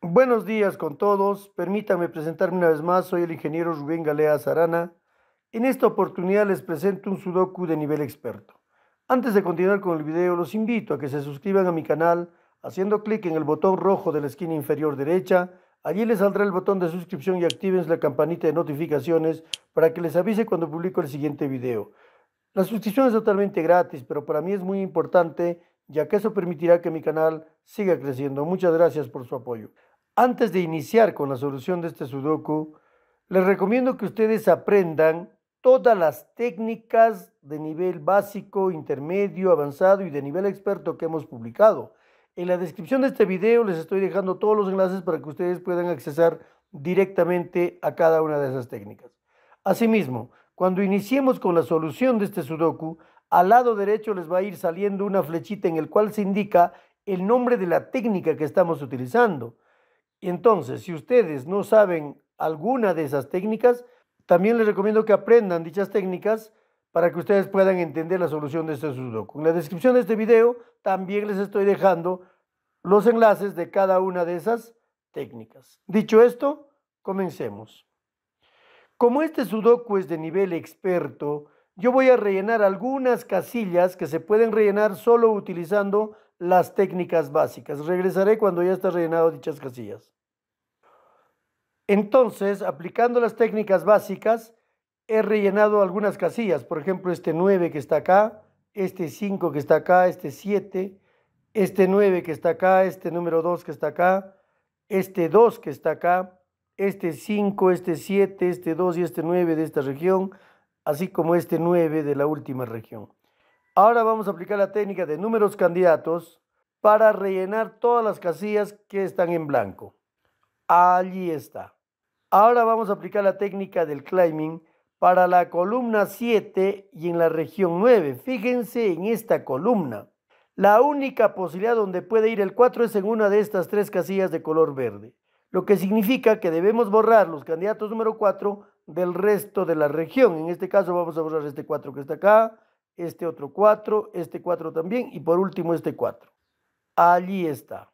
Buenos días con todos. Permítanme presentarme una vez más. Soy el ingeniero Rubén Galea Sarana. En esta oportunidad les presento un sudoku de nivel experto. Antes de continuar con el video, los invito a que se suscriban a mi canal haciendo clic en el botón rojo de la esquina inferior derecha. Allí les saldrá el botón de suscripción y activen la campanita de notificaciones para que les avise cuando publico el siguiente video. La suscripción es totalmente gratis, pero para mí es muy importante ya que eso permitirá que mi canal siga creciendo. Muchas gracias por su apoyo. Antes de iniciar con la solución de este sudoku, les recomiendo que ustedes aprendan todas las técnicas de nivel básico, intermedio, avanzado y de nivel experto que hemos publicado. En la descripción de este video les estoy dejando todos los enlaces para que ustedes puedan acceder directamente a cada una de esas técnicas. Asimismo, cuando iniciemos con la solución de este sudoku, al lado derecho les va a ir saliendo una flechita en el cual se indica el nombre de la técnica que estamos utilizando entonces, si ustedes no saben alguna de esas técnicas, también les recomiendo que aprendan dichas técnicas para que ustedes puedan entender la solución de este sudoku. En la descripción de este video también les estoy dejando los enlaces de cada una de esas técnicas. Dicho esto, comencemos. Como este sudoku es de nivel experto, yo voy a rellenar algunas casillas que se pueden rellenar solo utilizando las técnicas básicas. Regresaré cuando ya esté rellenado dichas casillas. Entonces, aplicando las técnicas básicas, he rellenado algunas casillas, por ejemplo, este 9 que está acá, este 5 que está acá, este 7, este 9 que está acá, este número 2 que está acá, este 2 que está acá, este 5, este 7, este 2 y este 9 de esta región, así como este 9 de la última región. Ahora vamos a aplicar la técnica de números candidatos para rellenar todas las casillas que están en blanco. Allí está. Ahora vamos a aplicar la técnica del climbing para la columna 7 y en la región 9. Fíjense en esta columna. La única posibilidad donde puede ir el 4 es en una de estas tres casillas de color verde, lo que significa que debemos borrar los candidatos número 4 del resto de la región. En este caso vamos a borrar este 4 que está acá, este otro 4, este 4 también y por último este 4. Allí está.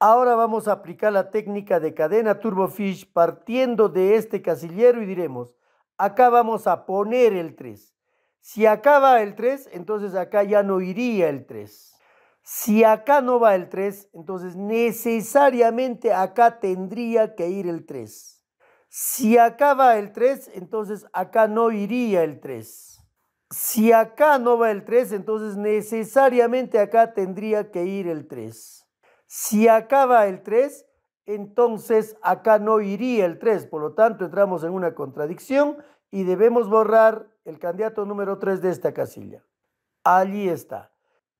Ahora vamos a aplicar la técnica de cadena turbofish partiendo de este casillero y diremos, acá vamos a poner el 3. Si acá va el 3, entonces acá ya no iría el 3. Si acá no va el 3, entonces necesariamente acá tendría que ir el 3. Si acá va el 3, entonces acá no iría el 3. Si acá no va el 3, entonces necesariamente acá tendría que ir el 3. Si acaba el 3, entonces acá no iría el 3, por lo tanto entramos en una contradicción y debemos borrar el candidato número 3 de esta casilla. Allí está.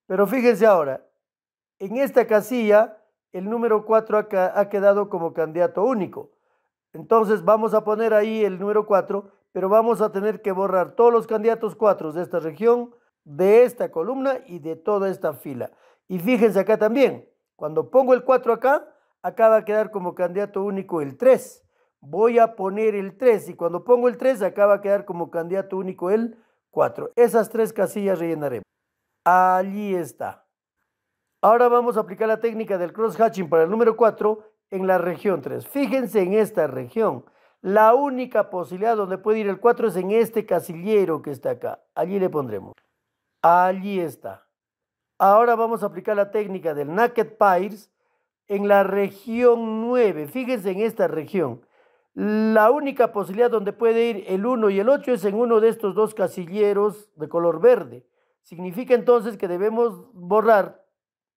Pero fíjense ahora, en esta casilla el número 4 ha, ha quedado como candidato único. Entonces vamos a poner ahí el número 4, pero vamos a tener que borrar todos los candidatos 4 de esta región, de esta columna y de toda esta fila. Y fíjense acá también, cuando pongo el 4 acá, acá va a quedar como candidato único el 3. Voy a poner el 3 y cuando pongo el 3 acá va a quedar como candidato único el 4. Esas tres casillas rellenaremos. Allí está. Ahora vamos a aplicar la técnica del cross-hatching para el número 4 en la región 3. Fíjense en esta región. La única posibilidad donde puede ir el 4 es en este casillero que está acá. Allí le pondremos. Allí está. Ahora vamos a aplicar la técnica del Naked Pires en la región 9. Fíjense en esta región. La única posibilidad donde puede ir el 1 y el 8 es en uno de estos dos casilleros de color verde. Significa entonces que debemos borrar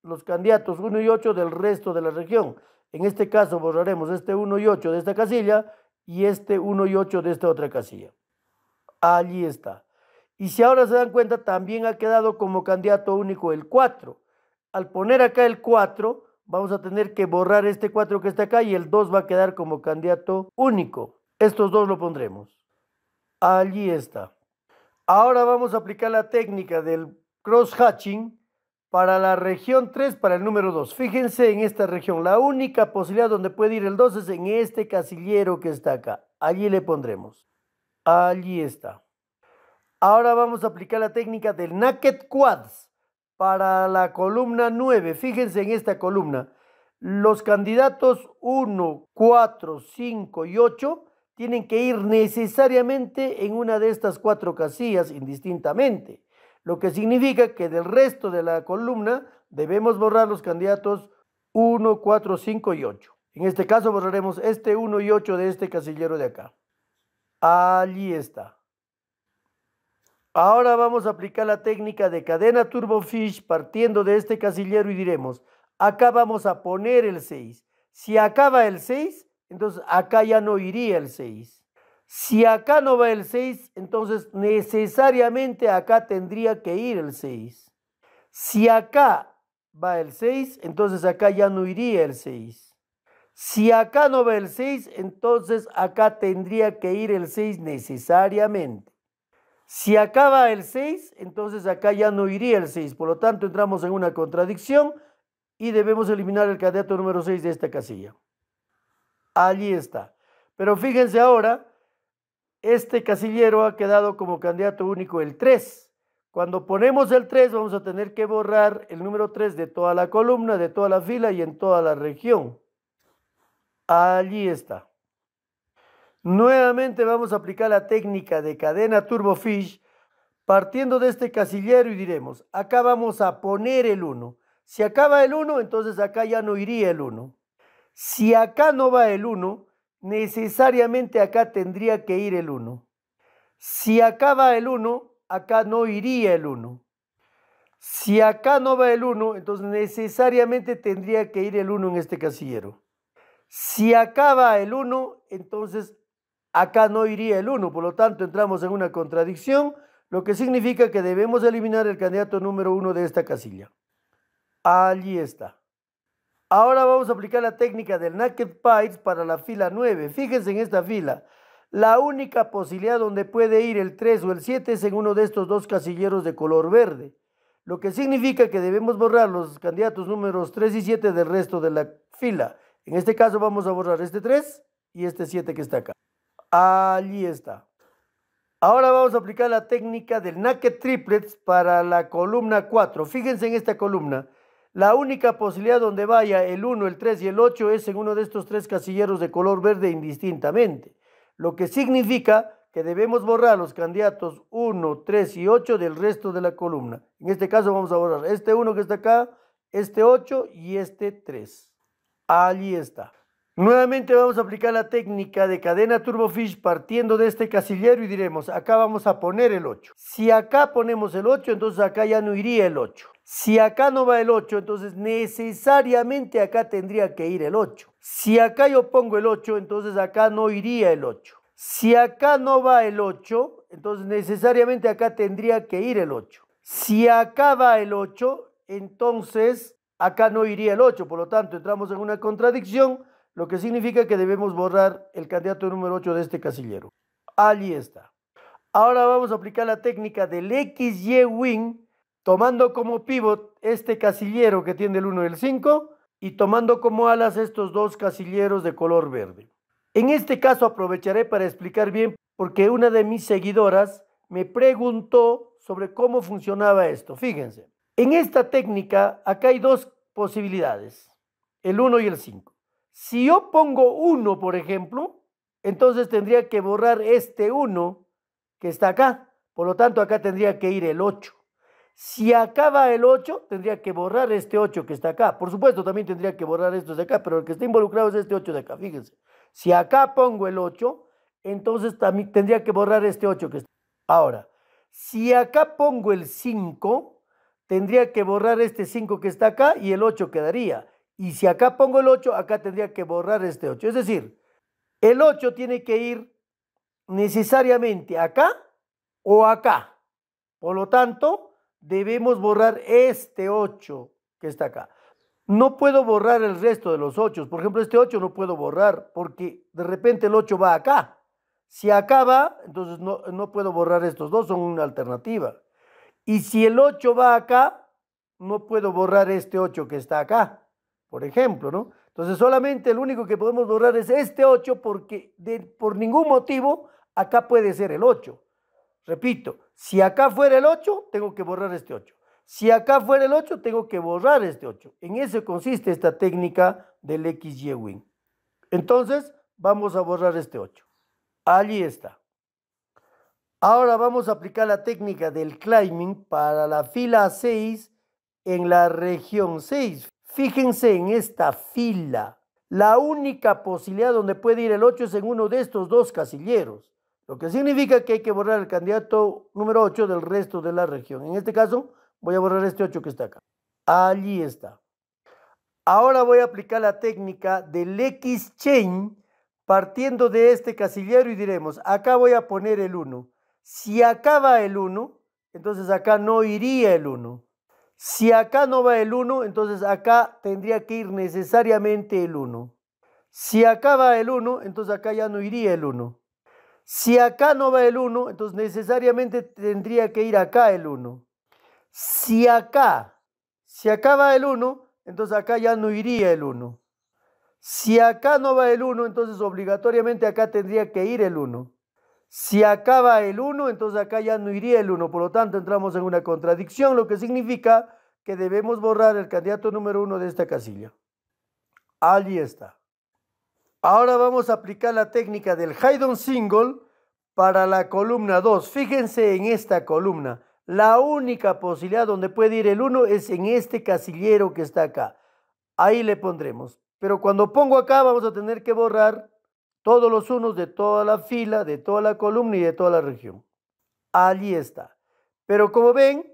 los candidatos 1 y 8 del resto de la región. En este caso borraremos este 1 y 8 de esta casilla y este 1 y 8 de esta otra casilla. Allí está. Y si ahora se dan cuenta, también ha quedado como candidato único el 4. Al poner acá el 4, vamos a tener que borrar este 4 que está acá y el 2 va a quedar como candidato único. Estos dos lo pondremos. Allí está. Ahora vamos a aplicar la técnica del cross-hatching para la región 3, para el número 2. Fíjense en esta región, la única posibilidad donde puede ir el 2 es en este casillero que está acá. Allí le pondremos. Allí está. Ahora vamos a aplicar la técnica del naked quads para la columna 9. Fíjense en esta columna. Los candidatos 1, 4, 5 y 8 tienen que ir necesariamente en una de estas cuatro casillas indistintamente, lo que significa que del resto de la columna debemos borrar los candidatos 1, 4, 5 y 8. En este caso borraremos este 1 y 8 de este casillero de acá. Allí está. Ahora vamos a aplicar la técnica de cadena turbofish partiendo de este casillero y diremos, acá vamos a poner el 6. Si acá va el 6, entonces acá ya no iría el 6. Si acá no va el 6, entonces necesariamente acá tendría que ir el 6. Si acá va el 6, entonces acá ya no iría el 6. Si acá no va el 6, entonces acá tendría que ir el 6 necesariamente. Si acaba el 6, entonces acá ya no iría el 6. Por lo tanto, entramos en una contradicción y debemos eliminar el candidato número 6 de esta casilla. Allí está. Pero fíjense ahora, este casillero ha quedado como candidato único el 3. Cuando ponemos el 3 vamos a tener que borrar el número 3 de toda la columna, de toda la fila y en toda la región. Allí está. Nuevamente vamos a aplicar la técnica de cadena turbofish partiendo de este casillero y diremos, acá vamos a poner el 1. Si acaba el 1, entonces acá ya no iría el 1. Si acá no va el 1, necesariamente acá tendría que ir el 1. Si acá va el 1, acá no iría el 1. Si acá no va el 1, entonces necesariamente tendría que ir el 1 en este casillero. Si acá va el 1, entonces Acá no iría el 1, por lo tanto entramos en una contradicción, lo que significa que debemos eliminar el candidato número 1 de esta casilla. Allí está. Ahora vamos a aplicar la técnica del Naked pipes para la fila 9. Fíjense en esta fila. La única posibilidad donde puede ir el 3 o el 7 es en uno de estos dos casilleros de color verde, lo que significa que debemos borrar los candidatos números 3 y 7 del resto de la fila. En este caso vamos a borrar este 3 y este 7 que está acá. Allí está. Ahora vamos a aplicar la técnica del naked triplets para la columna 4. Fíjense en esta columna. La única posibilidad donde vaya el 1, el 3 y el 8 es en uno de estos tres casilleros de color verde indistintamente, lo que significa que debemos borrar los candidatos 1, 3 y 8 del resto de la columna. En este caso vamos a borrar este 1 que está acá, este 8 y este 3. Allí está. Nuevamente vamos a aplicar la técnica de cadena turbofish partiendo de este casillero y diremos, acá vamos a poner el 8. Si acá ponemos el 8, entonces acá ya no iría el 8. Si acá no va el 8, entonces necesariamente acá tendría que ir el 8. Si acá yo pongo el 8, entonces acá no iría el 8. Si acá no va el 8, entonces necesariamente acá tendría que ir el 8. Si acá va el 8, entonces acá no iría el 8. Por lo tanto, entramos en una contradicción lo que significa que debemos borrar el candidato número 8 de este casillero. Allí está. Ahora vamos a aplicar la técnica del XY Wing, tomando como pivot este casillero que tiene el 1 y el 5 y tomando como alas estos dos casilleros de color verde. En este caso aprovecharé para explicar bien porque una de mis seguidoras me preguntó sobre cómo funcionaba esto. Fíjense, en esta técnica acá hay dos posibilidades, el 1 y el 5. Si yo pongo 1, por ejemplo, entonces tendría que borrar este 1 que está acá. Por lo tanto, acá tendría que ir el 8. Si acaba el 8, tendría que borrar este 8 que está acá. Por supuesto, también tendría que borrar estos de acá, pero el que está involucrado es este 8 de acá, fíjense. Si acá pongo el 8, entonces también tendría que borrar este 8 que está Ahora, si acá pongo el 5, tendría que borrar este 5 que está acá y el 8 quedaría. Y si acá pongo el 8, acá tendría que borrar este 8. Es decir, el 8 tiene que ir necesariamente acá o acá. Por lo tanto, debemos borrar este 8 que está acá. No puedo borrar el resto de los 8. Por ejemplo, este 8 no puedo borrar porque de repente el 8 va acá. Si acá va, entonces no, puedo borrar estos dos, son una alternativa. Y si el 8 va acá, no puedo borrar este 8 que está acá por ejemplo, ¿no? Entonces solamente el único que podemos borrar es este 8 porque por ningún motivo acá puede ser el 8. Repito, si acá fuera el 8, tengo que borrar este 8. Si acá fuera el 8, tengo que borrar este 8. En eso consiste esta técnica del XY wing Entonces, vamos a borrar este 8. Allí está. Ahora vamos a aplicar la técnica del climbing para la fila 6 en la región 6. Fíjense en esta fila. La única posibilidad donde puede ir el 8 es en uno de estos dos casilleros, lo que significa que hay que borrar el candidato número 8 del resto de la región. En este caso, voy a borrar este 8 que está acá. Allí está. Ahora voy a aplicar la técnica del X chain partiendo de este casillero y diremos, acá voy a poner el 1. Si acá va el 1, entonces acá no iría el 1. Si acá no va el 1, entonces acá tendría que ir necesariamente el 1. Si acá va el 1, entonces acá ya no iría el 1. Si acá no va el 1, entonces necesariamente tendría que ir acá el 1. Si acá, si acá va el 1, entonces acá ya no iría el 1. Si acá no va el 1, entonces obligatoriamente acá tendría que ir el 1. Si acaba el 1, entonces acá ya no iría el 1, por lo tanto entramos en una contradicción, lo que significa que debemos borrar el candidato número 1 de esta casilla. Allí está. Ahora vamos a aplicar la técnica del Haydon Single para la columna 2. Fíjense en esta columna. La única posibilidad donde puede ir el 1 es en este casillero que está acá. Ahí le pondremos. Pero cuando pongo acá vamos a tener que borrar todos los unos de toda la fila, de toda la columna y de toda la región. Allí está. Pero como ven,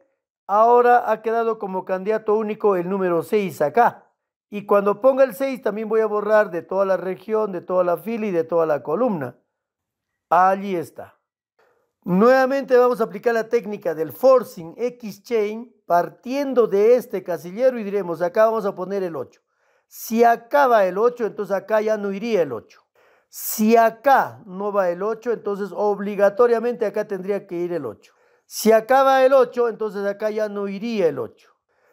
ahora ha quedado como candidato único el número 6 acá. Y cuando ponga el 6 también voy a borrar de toda la región, de toda la fila y de toda la columna. Allí está. Nuevamente vamos a aplicar la técnica del forcing X-Chain partiendo de este casillero y diremos acá vamos a poner el 8. Si acaba el 8, entonces acá ya no iría el 8. Si acá no va el 8, entonces obligatoriamente acá tendría que ir el 8. Si acá va el 8, entonces acá ya no iría el 8.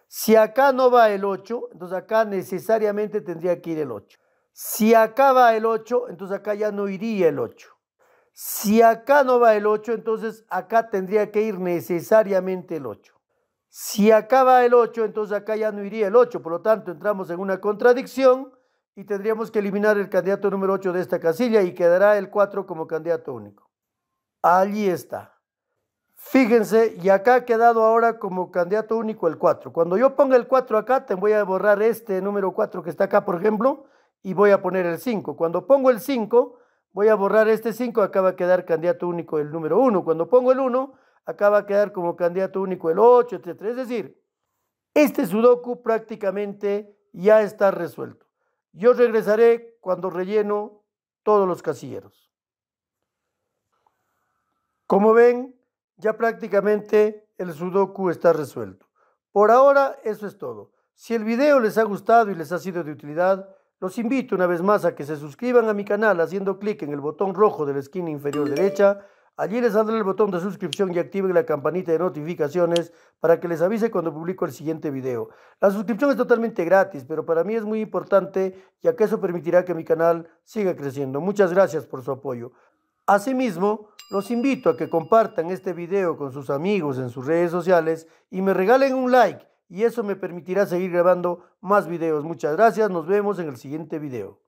Si acá no va el 8, entonces acá necesariamente tendría que ir el 8. Si acá va el 8, entonces acá ya no iría el 8. Si acá no va el 8, entonces acá tendría que ir necesariamente el 8. Si acá va el 8, entonces acá ya no iría el 8. Por lo tanto, entramos en una contradicción y tendríamos que eliminar el candidato número 8 de esta casilla y quedará el 4 como candidato único. Allí está. Fíjense, y acá ha quedado ahora como candidato único el 4. Cuando yo ponga el 4 acá, te voy a borrar este número 4 que está acá, por ejemplo, y voy a poner el 5. Cuando pongo el 5, voy a borrar este 5, acá va a quedar candidato único el número 1. Cuando pongo el 1, acá va a quedar como candidato único el 8, etc. Es decir, este sudoku prácticamente ya está resuelto. Yo regresaré cuando relleno todos los casilleros. Como ven, ya prácticamente el sudoku está resuelto. Por ahora, eso es todo. Si el video les ha gustado y les ha sido de utilidad, los invito una vez más a que se suscriban a mi canal haciendo clic en el botón rojo de la esquina inferior derecha Allí les dan el botón de suscripción y activen la campanita de notificaciones para que les avise cuando publico el siguiente video. La suscripción es totalmente gratis, pero para mí es muy importante ya que eso permitirá que mi canal siga creciendo. Muchas gracias por su apoyo. Asimismo, los invito a que compartan este video con sus amigos en sus redes sociales y me regalen un like y eso me permitirá seguir grabando más videos. Muchas gracias, nos vemos en el siguiente video.